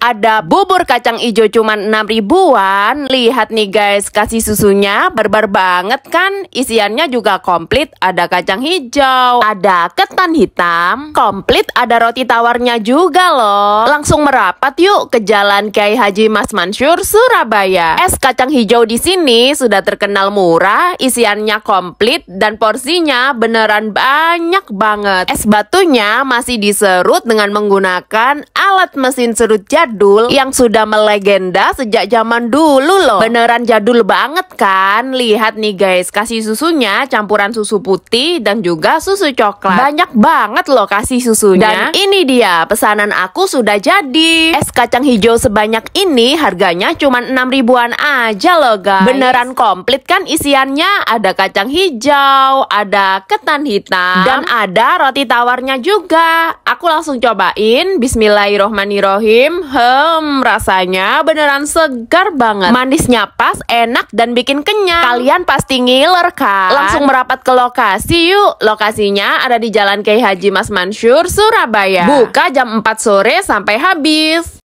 ada bubur kacang hijau cuma 6 ribuan. Lihat nih guys, kasih susunya barbar banget kan? Isiannya juga komplit, ada kacang hijau, ada ketan hitam, komplit ada roti tawarnya juga loh. Langsung merapat yuk ke Jalan Kiai Haji Mas Mansur, Surabaya. Es kacang hijau di sini sudah terkenal murah, isiannya komplit, dan porsinya beneran banyak banget. Es batunya masih diserut dengan menggunakan alat mesin serut jadul yang sudah melegenda sejak zaman dulu loh. Beneran jadul banget kan? Lihat nih guys, kasih susunya campuran susu putih dan juga susu coklat. Banyak banget loh kasih susunya. Dan ini dia, pesanan aku sudah jadi lagi. Es kacang hijau sebanyak ini harganya cuma 6 ribuan aja loh guys. Beneran komplit kan isiannya? Ada kacang hijau, ada ketan hitam, dan ada roti tawarnya juga. Aku langsung cobain. Bismillahirrohmanirrohim. Hmm, rasanya beneran segar banget. Manisnya pas, enak, dan bikin kenyang. Kalian pasti ngiler kan? Langsung merapat ke lokasi yuk. Lokasinya ada di Jalan Kiai Haji Mas Mansur, Surabaya. Buka jam 4 sore sampai habis. Peace.